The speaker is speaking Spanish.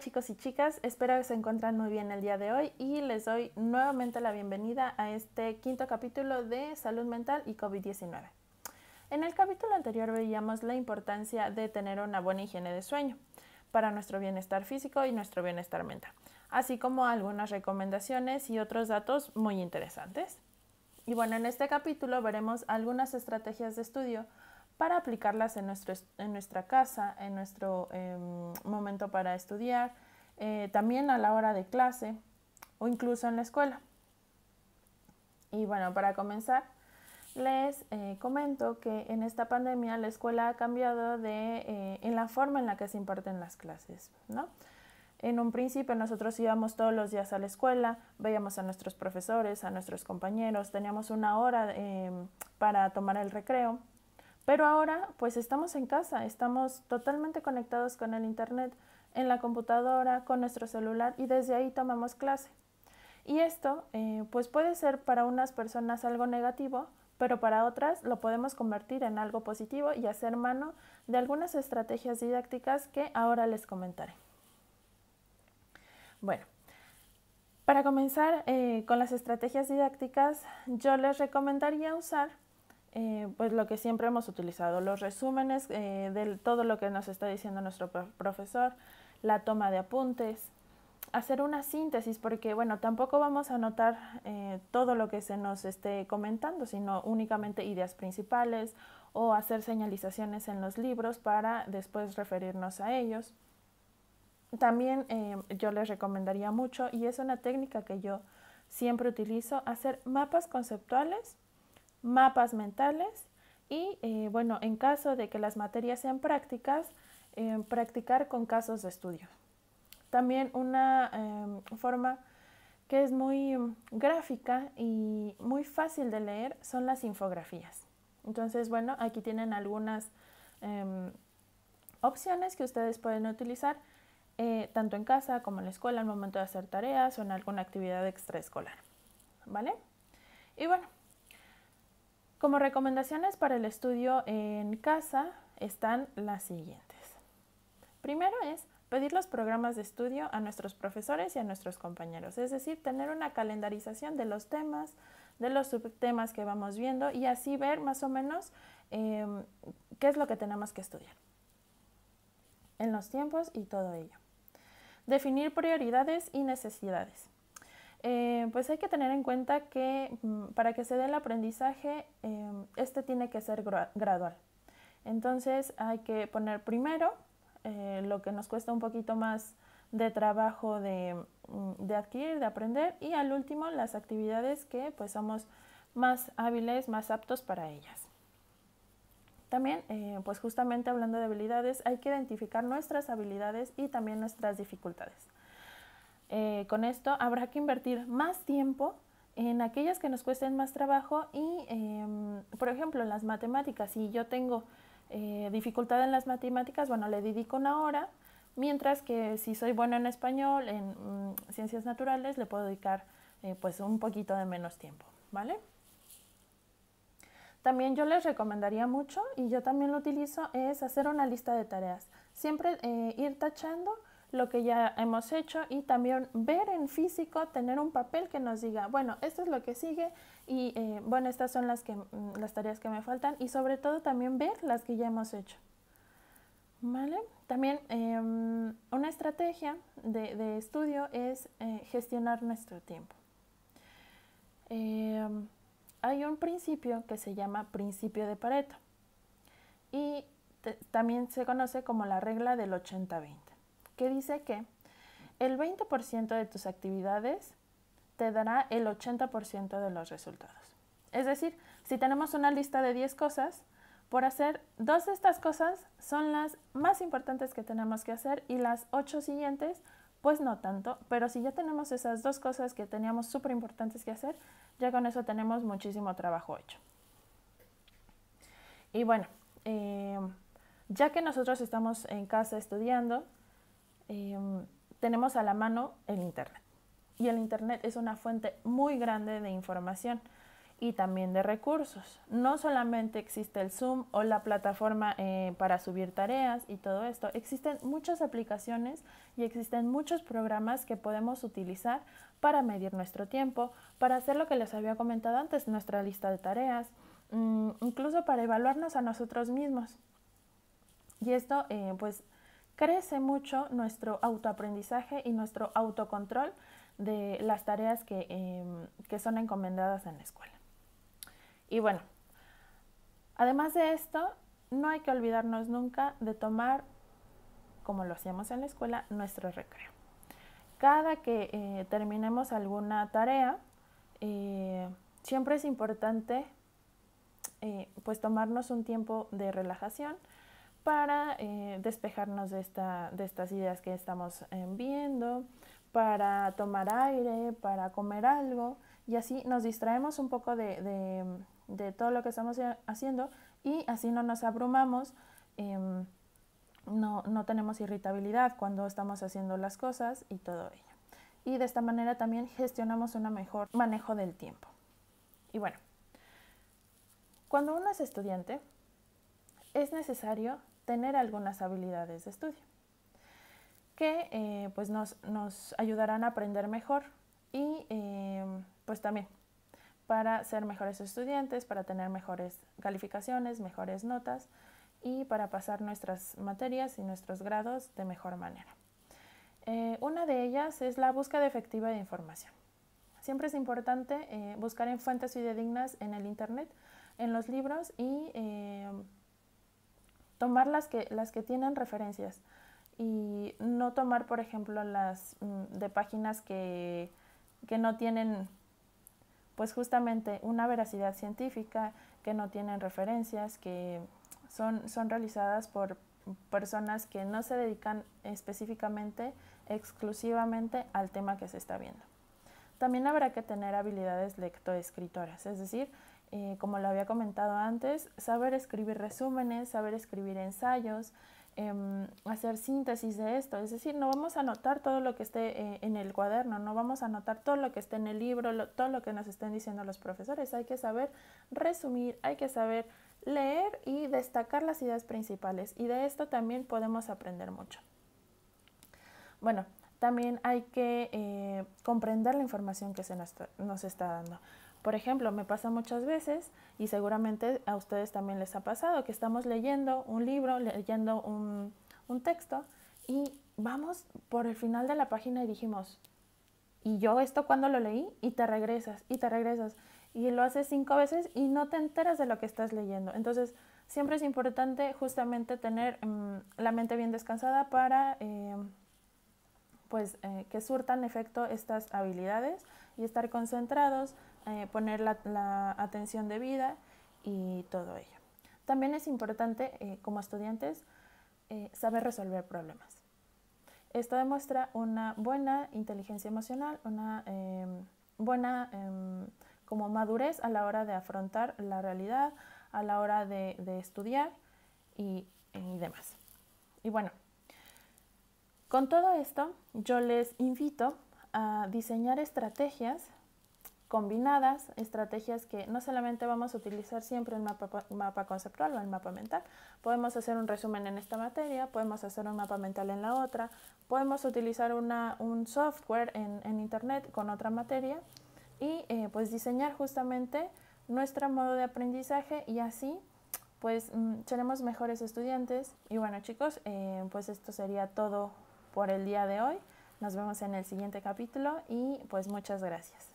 chicos y chicas, espero que se encuentren muy bien el día de hoy y les doy nuevamente la bienvenida a este quinto capítulo de Salud Mental y COVID-19. En el capítulo anterior veíamos la importancia de tener una buena higiene de sueño para nuestro bienestar físico y nuestro bienestar mental, así como algunas recomendaciones y otros datos muy interesantes. Y bueno, en este capítulo veremos algunas estrategias de estudio para aplicarlas en, en nuestra casa, en nuestro em, momento para estudiar, eh, también a la hora de clase o incluso en la escuela. Y bueno, para comenzar, les eh, comento que en esta pandemia la escuela ha cambiado de, eh, en la forma en la que se imparten las clases. En un principio nosotros íbamos todos los días a la escuela, veíamos a nuestros profesores, a nuestros compañeros, teníamos una hora em, para tomar el recreo pero ahora pues estamos en casa, estamos totalmente conectados con el Internet, en la computadora, con nuestro celular y desde ahí tomamos clase. Y esto eh, pues puede ser para unas personas algo negativo, pero para otras lo podemos convertir en algo positivo y hacer mano de algunas estrategias didácticas que ahora les comentaré. Bueno, para comenzar eh, con las estrategias didácticas, yo les recomendaría usar eh, pues lo que siempre hemos utilizado, los resúmenes eh, de todo lo que nos está diciendo nuestro profesor, la toma de apuntes, hacer una síntesis, porque bueno, tampoco vamos a anotar eh, todo lo que se nos esté comentando, sino únicamente ideas principales o hacer señalizaciones en los libros para después referirnos a ellos. También yo les recomendaría mucho, y es una técnica que yo siempre utilizo, hacer mapas conceptuales mapas mentales y, eh, bueno, en caso de que las materias sean prácticas, eh, practicar con casos de estudio. También una em, forma que es muy gráfica y muy fácil de leer son las infografías. Entonces, bueno, aquí tienen algunas em, opciones que ustedes pueden utilizar eh, tanto en casa como en la escuela al momento de hacer tareas o en alguna actividad extraescolar. ¿Vale? Y bueno, como recomendaciones para el estudio en casa están las siguientes. Primero es pedir los programas de estudio a nuestros profesores y a nuestros compañeros, es decir, tener una calendarización de los temas, de los subtemas que vamos viendo y así ver más o menos em, qué es lo que tenemos que estudiar en los tiempos y todo ello. Definir prioridades y necesidades. Eh, pues hay que tener en cuenta que mm, para que se dé el aprendizaje, em, este tiene que ser gradual. Entonces hay que poner primero eh, lo que nos cuesta un poquito más de trabajo de, mm, de, adquirir, de aprender y al último las actividades que pues somos más hábiles, más aptos para ellas. También, eh, pues justamente hablando de habilidades, hay que identificar nuestras habilidades y también nuestras dificultades. Eh, con esto habrá que invertir más tiempo en aquellas que nos cuesten más trabajo y, em, por ejemplo, en las matemáticas. Si yo tengo eh, dificultad en las matemáticas, bueno, le dedico una hora, mientras que si soy bueno en español, en mm, ciencias naturales, le puedo dedicar eh, pues un poquito de menos tiempo, ¿vale? También yo les recomendaría mucho, y yo también lo utilizo, es hacer una lista de tareas. Siempre ir tachando lo que ya hemos hecho y también ver en físico, tener un papel que nos diga, bueno, esto es lo que sigue y eh, bueno, estas son las, que, mm, las tareas que me faltan y sobre todo también ver las que ya hemos hecho. ¿Vale? También em, una estrategia de, estudio es eh, gestionar nuestro tiempo. Em, hay un principio que se llama principio de Pareto y también se conoce como la regla del 80-20 que dice que el 20% de tus actividades te dará el 80% de los resultados. Es decir, si tenemos una lista de 10 cosas, por hacer dos de estas cosas son las más importantes que tenemos que hacer y las ocho siguientes, pues no tanto, pero si ya tenemos esas dos cosas que teníamos súper importantes que hacer, ya con eso tenemos muchísimo trabajo hecho. Y bueno, eh, ya que nosotros estamos en casa estudiando, Em, tenemos a la mano el Internet. Y el Internet es una fuente muy grande de información y también de recursos. No solamente existe el Zoom o la plataforma eh, para subir tareas y todo esto, existen muchas aplicaciones y existen muchos programas que podemos utilizar para medir nuestro tiempo, para hacer lo que les había comentado antes, nuestra lista de tareas, mm, incluso para evaluarnos a nosotros mismos. Y esto, eh, pues, crece mucho nuestro autoaprendizaje y nuestro autocontrol de las tareas em, que, son encomendadas en la escuela. Y bueno, además de esto, no hay que olvidarnos nunca de tomar, como lo hacíamos en la escuela, nuestro recreo. Cada que eh, terminemos alguna tarea, eh, siempre es importante eh, pues tomarnos un tiempo de relajación para eh, despejarnos de, esta, estas ideas que estamos eh, viendo, para tomar aire, para comer algo y así nos distraemos un poco de, todo lo que estamos eh, haciendo y así no nos abrumamos, em, no, no, tenemos irritabilidad cuando estamos haciendo las cosas y todo ello. Y de esta manera también gestionamos un mejor manejo del tiempo. Y bueno, cuando uno es estudiante, es necesario tener algunas habilidades de estudio que eh, pues nos, ayudarán a aprender mejor y eh, pues también para ser mejores estudiantes, para tener mejores calificaciones, mejores notas y para pasar nuestras materias y nuestros grados de mejor manera. Eh, una de ellas es la búsqueda efectiva de información. Siempre es importante buscar en fuentes fidedignas en el Internet, en los libros y tomar las que, tienen referencias y no tomar, por ejemplo, las mm, de páginas que, no tienen, pues justamente, una veracidad científica, que no tienen referencias, que son, son realizadas por personas que no se dedican específicamente, exclusivamente al tema que se está viendo. También habrá que tener habilidades lectoescritoras, es decir, eh, como lo había comentado antes, saber escribir resúmenes, saber escribir ensayos, em, hacer síntesis de esto. Es decir, no vamos a anotar todo lo que esté eh, en el cuaderno, no vamos a anotar todo lo que esté en el libro, todo lo que nos estén diciendo los profesores. Hay que saber resumir, hay que saber leer y destacar las ideas principales. Y de esto también podemos aprender mucho. Bueno, también hay que eh, comprender la información que se nos está dando. Por ejemplo, me pasa muchas veces y seguramente a ustedes también les ha pasado que estamos leyendo un libro, leyendo un, texto y vamos por el final de la página y dijimos, ¿y yo esto cuando lo leí? Y te regresas, y te regresas, y lo haces cinco veces y no te enteras de lo que estás leyendo. Entonces, siempre es importante justamente tener mm, la mente bien descansada para... Eh, pues eh, que surtan efecto estas habilidades y estar concentrados eh, poner la, atención atención vida y todo ello. También es importante, eh, como estudiantes, eh, saber resolver problemas. Esto demuestra una buena inteligencia emocional, una em, buena em, como madurez a la hora de afrontar la realidad, a la hora de, estudiar y demás. Y bueno, con todo esto, yo les invito a diseñar estrategias combinadas, estrategias que no solamente vamos a utilizar siempre el mapa, mapa, conceptual o el mapa mental, podemos hacer un resumen en esta materia, podemos hacer un mapa mental en la otra, podemos utilizar una, un software en, internet con otra materia y eh, pues diseñar justamente nuestro modo de aprendizaje y así pues mm, seremos mejores estudiantes. Y bueno chicos, eh, pues esto sería todo por el día de hoy. Nos vemos en el siguiente capítulo y pues muchas gracias.